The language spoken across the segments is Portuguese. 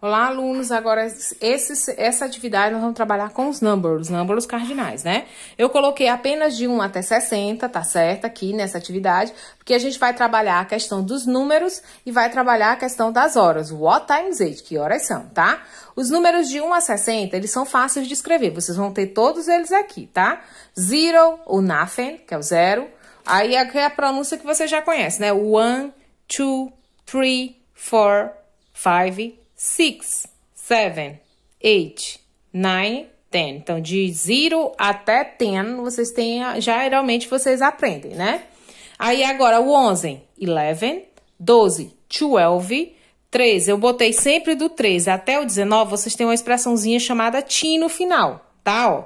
Olá, alunos. Agora, esse, essa atividade nós vamos trabalhar com os números, números cardinais, né? Eu coloquei apenas de 1 até 60, tá certo? Aqui nessa atividade, porque a gente vai trabalhar a questão dos números e vai trabalhar a questão das horas. What time is it? Que horas são, tá? Os números de 1 a 60, eles são fáceis de escrever. Vocês vão ter todos eles aqui, tá? Zero, o nothing, que é o zero. Aí é a pronúncia que você já conhece, né? One, two, three, four, five, six, seven, eight, nine, ten. Então, de zero até ten, vocês têm, já geralmente vocês aprendem, né? Aí agora o onze, eleven, doze, twelve, 13, eu botei sempre do 13 até o 19, vocês têm uma expressãozinha chamada tin no final, tá? Ó,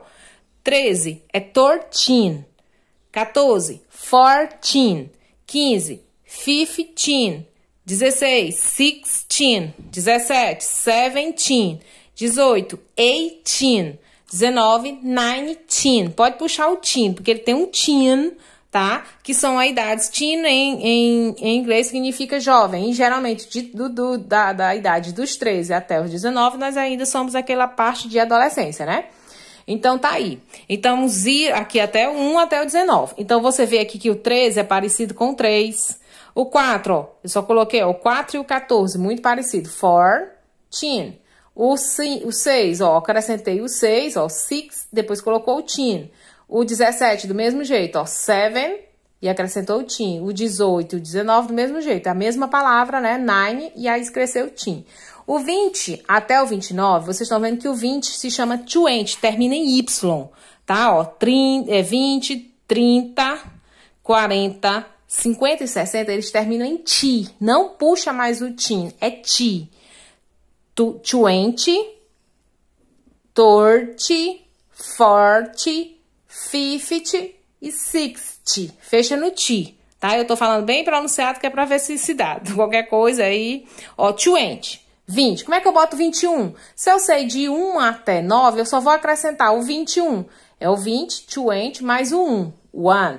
13 é 13, 14, 14, 15, 15, 16, 16. 17, 17. 18, 18. 19, 19. Pode puxar o teen, porque ele tem um teen, tá? Que são a idade. Teen em, em, em inglês significa jovem. E geralmente, de, do, do, da, da idade dos 13 até os 19, nós ainda somos aquela parte de adolescência, né? Então tá aí. Então, aqui até o 1 até o 19. Então você vê aqui que o 13 é parecido com o 3. O 4, ó, eu só coloquei ó, o 4 e o 14, muito parecido. 14. O 6, ó, acrescentei o 6, ó, 6, depois colocou o teen. O 17, do mesmo jeito, ó, 7 e acrescentou o teen. O 18 e o 19, do mesmo jeito, é a mesma palavra, né, 9, e aí escreveu teen. O 20 até o 29, vocês estão vendo que o 20 se chama twenty, termina em y, tá? Ó, 30, é 20, 30, 40, 50 e 60, eles terminam em ti. Não puxa mais o ti, é ti. Tu, twenty, thirty, forty, fifty e sixty. Fecha no ti, tá? Eu tô falando bem pronunciado que é pra ver se se dá. Qualquer coisa aí, ó, twenty. 20. Como é que eu boto 21? Se eu sei de 1 até 9, eu só vou acrescentar o 21. É o 20, 20 mais o 1. 1.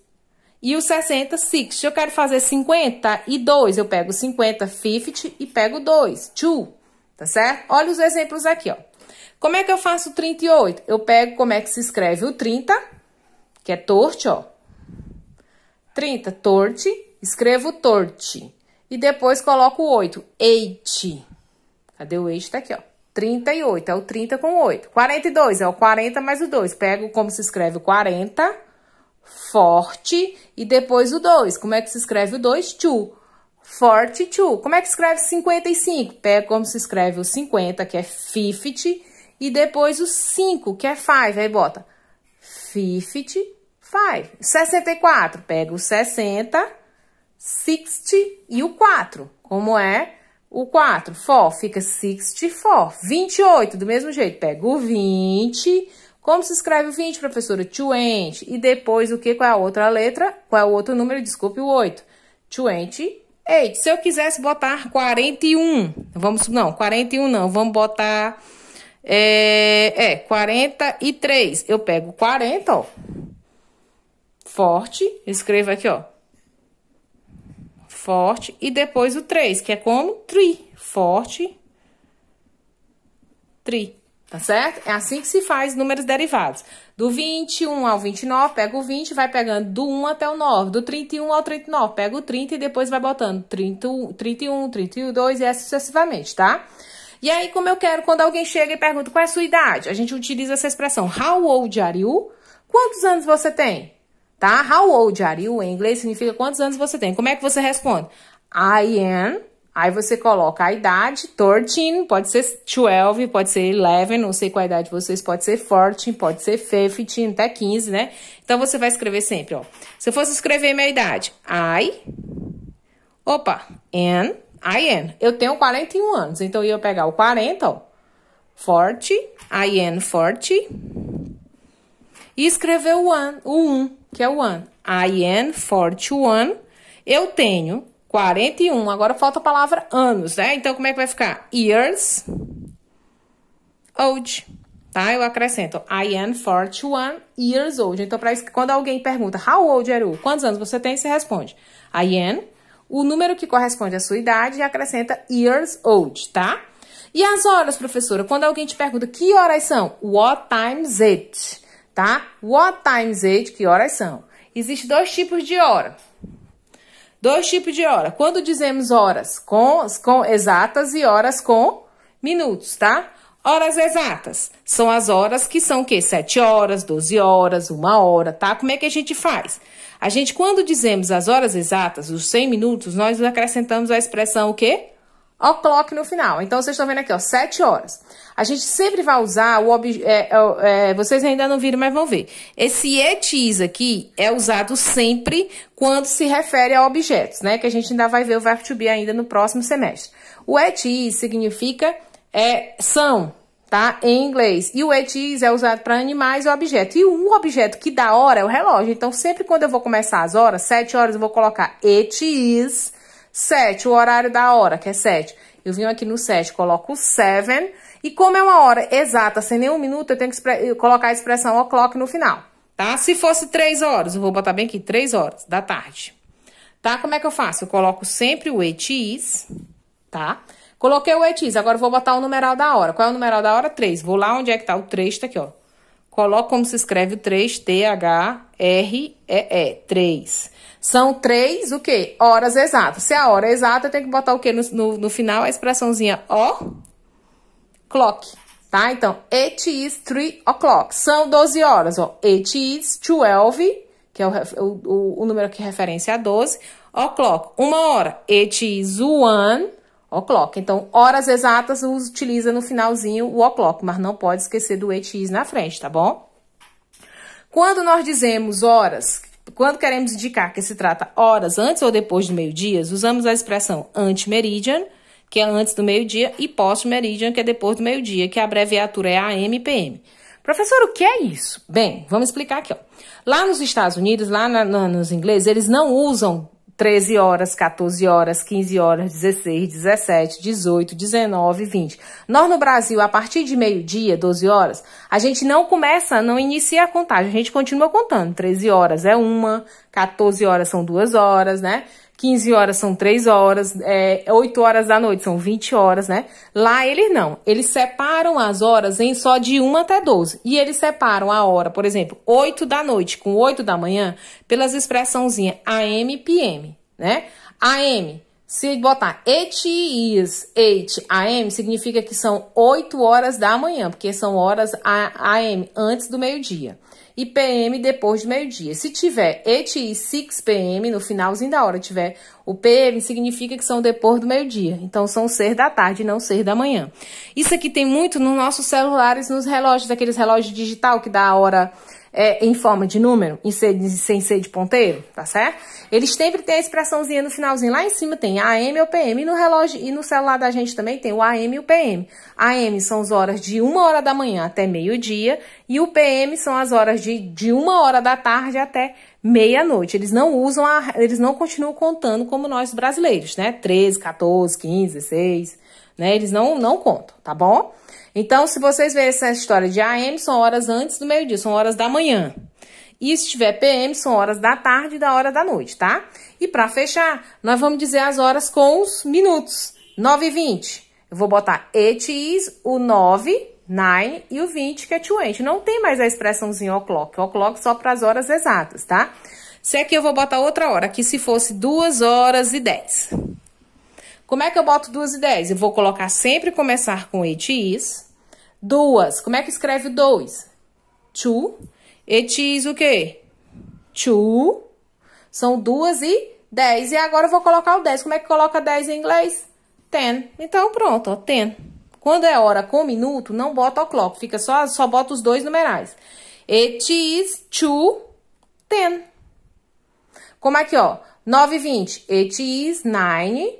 E o 60, 6. Se eu quero fazer 50 e 2, eu pego 50, 50 e pego 2, 2, tá certo? Olha os exemplos aqui, ó. Como é que eu faço 38? Eu pego como é que se escreve o 30, que é torte, ó. 30, torte, escrevo torte. E depois coloco o 8, 8. Cadê o 8? Tá aqui, ó. 38, é o 30 com 8. 42, é o 40 mais o 2. Pego como se escreve o 40 forte e depois o 2. Como é que se escreve o 2? To. Forte to. Como é que se escreve 55? Pega como se escreve o 50, que é 50, e depois o 5, que é 5. Aí bota 50, 5. 64, pega o 60, 60 e o 4. Como é? O 4, for, fica 64. 28, do mesmo jeito, pega o 20, como se escreve o 20, professora? Twenty. E depois o que? Qual é a outra letra? Qual é o outro número? Desculpe, o 8. Twenty. Ei, Se eu quisesse botar 41, vamos, não, 41 não, vamos botar, é, é 43. Eu pego 40, ó. Forte, escrevo aqui, ó. Forte. E depois o 3, que é como? Tri. Forte. Tri tá certo? É assim que se faz números derivados. Do 21 ao 29, pega o 20, vai pegando do 1 até o 9. Do 31 ao 39, pega o 30 e depois vai botando 30, 31, 32 e assim sucessivamente, tá? E aí, como eu quero, quando alguém chega e pergunta qual é a sua idade, a gente utiliza essa expressão, how old are you? Quantos anos você tem? Tá? How old are you, em inglês, significa quantos anos você tem. Como é que você responde? I am Aí você coloca a idade, 13, pode ser 12, pode ser 11, não sei qual a idade de vocês, pode ser 14, pode ser 15, até 15, né? Então, você vai escrever sempre, ó. Se eu fosse escrever minha idade, I, opa, N, I, N. Eu tenho 41 anos, então eu ia pegar o 40, ó, forte, I, N, forte, e escrever o 1, o 1, que é o 1, I, N, 41. Eu tenho 41. Agora falta a palavra anos, né? Então, como é que vai ficar? Years old, tá? Eu acrescento I am 41 years old. Então, para isso, quando alguém pergunta How old are you? Quantos anos você tem? Você responde I am. O número que corresponde à sua idade e acrescenta years old, tá? E as horas, professora? Quando alguém te pergunta que horas são? What time is it? Tá? What time is it? Que horas são? Existem dois tipos de hora Dois tipos de hora. Quando dizemos horas com, com exatas e horas com minutos, tá? Horas exatas são as horas que são o quê? 7 horas, 12 horas, 1 hora, tá? Como é que a gente faz? A gente, quando dizemos as horas exatas, os 100 minutos, nós acrescentamos a expressão o quê? o clock no final. Então, vocês estão vendo aqui, ó, 7 horas. A gente sempre vai usar o... É, é, é, vocês ainda não viram, mas vão ver. Esse etis aqui é usado sempre quando se refere a objetos, né? Que a gente ainda vai ver o verbo to be ainda no próximo semestre. O etis significa é, são, tá? Em inglês. E o et is é usado para animais e objeto. E um objeto que dá hora é o relógio. Então, sempre quando eu vou começar as horas, sete horas, eu vou colocar et is 7, o horário da hora, que é 7. Eu vim aqui no 7, coloco 7. E como é uma hora exata, sem nenhum minuto, eu tenho que colocar a expressão o'clock no final, tá? Se fosse 3 horas, eu vou botar bem aqui, 3 horas da tarde. Tá? Como é que eu faço? Eu coloco sempre o it is, tá? Coloquei o it is, agora eu vou botar o numeral da hora. Qual é o numeral da hora? 3. Vou lá onde é que tá o 3, tá aqui, ó. Coloco como se escreve o 3, T-H-R-E-E, 3. São três, o quê? Horas exatas. Se é a hora é exata, tem que botar o quê no, no, no final? A expressãozinha O clock, tá? Então, it is three o'clock. São 12 horas, ó. It is 12, que é o, o, o número que referência a 12, o'clock. Uma hora. It is one o'clock. Então, horas exatas utiliza no finalzinho o o'clock, mas não pode esquecer do it is na frente, tá bom? Quando nós dizemos horas, quando queremos indicar que se trata horas antes ou depois do meio-dia, usamos a expressão anti-meridian, que é antes do meio-dia, e post-meridian, que é depois do meio-dia, que a abreviatura é AM e PM. Professor, o que é isso? Bem, vamos explicar aqui. Ó. Lá nos Estados Unidos, lá na, na, nos ingleses, eles não usam 13 horas, 14 horas, 15 horas, 16, 17, 18, 19, 20. Nós no Brasil, a partir de meio-dia, 12 horas, a gente não começa, não inicia a contagem, a gente continua contando. 13 horas é uma, 14 horas são duas horas, né? 15 horas são 3 horas, é, 8 é horas da noite são 20 horas, né? Lá eles não. Eles separam as horas em só de 1 até 12. E eles separam a hora, por exemplo, 8 da noite com 8 da manhã, pelas expressãozinhas AM e PM, né? AM, se botar it is 8 AM, significa que são 8 horas da manhã, porque são horas AM, antes do meio-dia e PM depois de meio-dia. Se tiver ET e 6 PM no finalzinho da hora, tiver o PM, significa que são depois do meio-dia. Então são ser da tarde, não ser da manhã. Isso aqui tem muito nos nossos celulares, nos relógios, aqueles relógios digital que dá a hora é, em forma de número, em sem ser de ponteiro, tá certo? Eles sempre têm a expressãozinha no finalzinho. Lá em cima tem AM ou PM. E no relógio e no celular da gente também tem o AM e o PM. AM são as horas de uma hora da manhã até meio-dia. E o PM são as horas de, de uma hora da tarde até meia-noite. Eles não usam, a, eles não continuam contando como nós brasileiros, né? 13, 14, 15, 16, né? Eles não, não contam, tá bom? Então, se vocês verem essa história de AM, são horas antes do meio-dia, são horas da manhã. E se tiver PM, são horas da tarde e da hora da noite, tá? E para fechar, nós vamos dizer as horas com os minutos. 9 e 20. Eu vou botar it is, o 9, 9 e o 20, que é 20. Não tem mais a expressãozinha o'clock. O'clock só para as horas exatas, tá? Se aqui eu vou botar outra hora, que se fosse 2 horas e 10. Como é que eu boto duas ideias? Eu vou colocar sempre começar com it is. Duas. Como é que escreve dois? To. It is o quê? To. São duas e dez. E agora eu vou colocar o dez. Como é que coloca dez em inglês? Ten. Então, pronto, ó, ten. Quando é hora com minuto, não bota o clock. Fica só, só bota os dois numerais. It is to ten. Como aqui, é ó. nove e 20. It is 9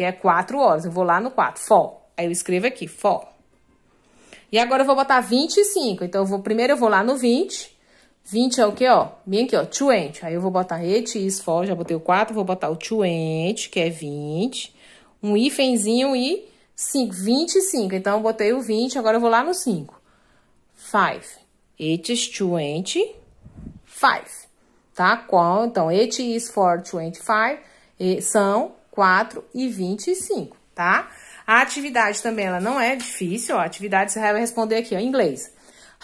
que é 4 horas. Eu vou lá no 4, fó. Aí eu escrevo aqui, fó. E agora eu vou botar 25. Então, eu vou, primeiro eu vou lá no 20. 20 é o quê, ó? Bem aqui, ó, 20. Aí eu vou botar it is for, já botei o 4, vou botar o 20, que é 20. Um hífenzinho e 5, 25. Então, eu botei o 20, agora eu vou lá no 5. 5. It is 20. 5. Tá? Qual? Então, it is for 25. E são 4 e 25, tá? A atividade também, ela não é difícil, ó, a atividade você vai responder aqui, ó, em inglês.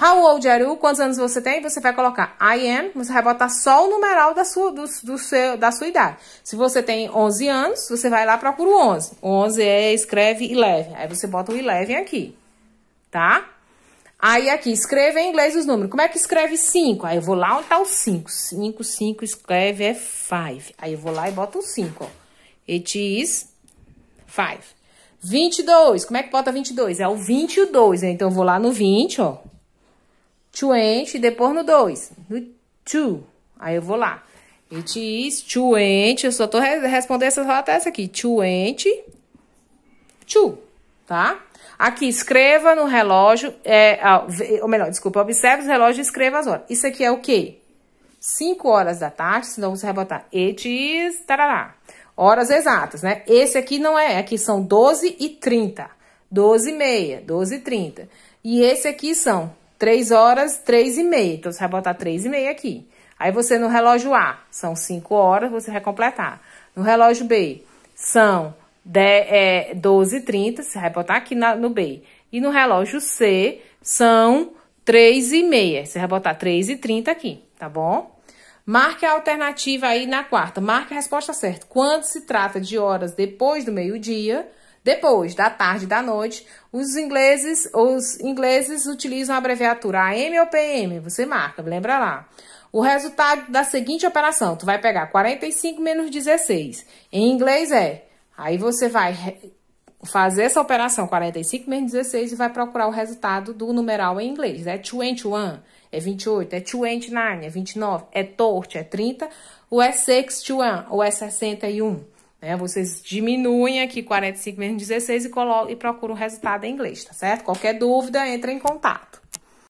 How old are you? Quantos anos você tem? Você vai colocar I am, você vai botar só o numeral da sua, do, do seu, da sua idade. Se você tem 11 anos, você vai lá e procura o 11. 11 é, escreve 11. Aí você bota o 11 aqui, tá? Aí aqui, escreva em inglês os números. Como é que escreve 5? Aí eu vou lá onde tá o 5. 5, 5, escreve é 5. Aí eu vou lá e boto o 5, ó. It is five. 22. Como é que bota 22? É o 22, né? Então, eu vou lá no 20, ó. 20, depois no 2. No 2. Aí eu vou lá. It is 20. Eu só tô respondendo essa, até essa aqui. 20. 2. Tá? Aqui, escreva no relógio. É, ah, ou melhor, desculpa. Observe o relógio e escreva as horas. Isso aqui é o quê? 5 horas da tarde. Senão você vai botar it is. Tarará horas exatas, né? Esse aqui não é, aqui são 12 e 30, 12 e meia, 12 e 30. E esse aqui são 3 horas, 3 e meia, então você vai botar 3 e meia aqui. Aí você no relógio A, são 5 horas, você vai completar. No relógio B, são 10, é, 12 e 30, você vai botar aqui na, no B. E no relógio C, são 3 e meia, você vai botar 3 e 30 aqui, tá bom? tá bom? Marque a alternativa aí na quarta. Marque a resposta certa. Quando se trata de horas depois do meio-dia, depois da tarde da noite, os ingleses, os ingleses utilizam a abreviatura AM ou PM. Você marca, lembra lá. O resultado da seguinte operação, tu vai pegar 45 menos 16. Em inglês é. Aí você vai fazer essa operação 45 menos 16 e vai procurar o resultado do numeral em inglês, é né? 21 é 28, é 29, é 29, é 30, é 30, ou é 61, ou é 61. Né? Vocês diminuem aqui 45 menos 16 e, colocam, e procuram o resultado em inglês, tá certo? Qualquer dúvida, entre em contato.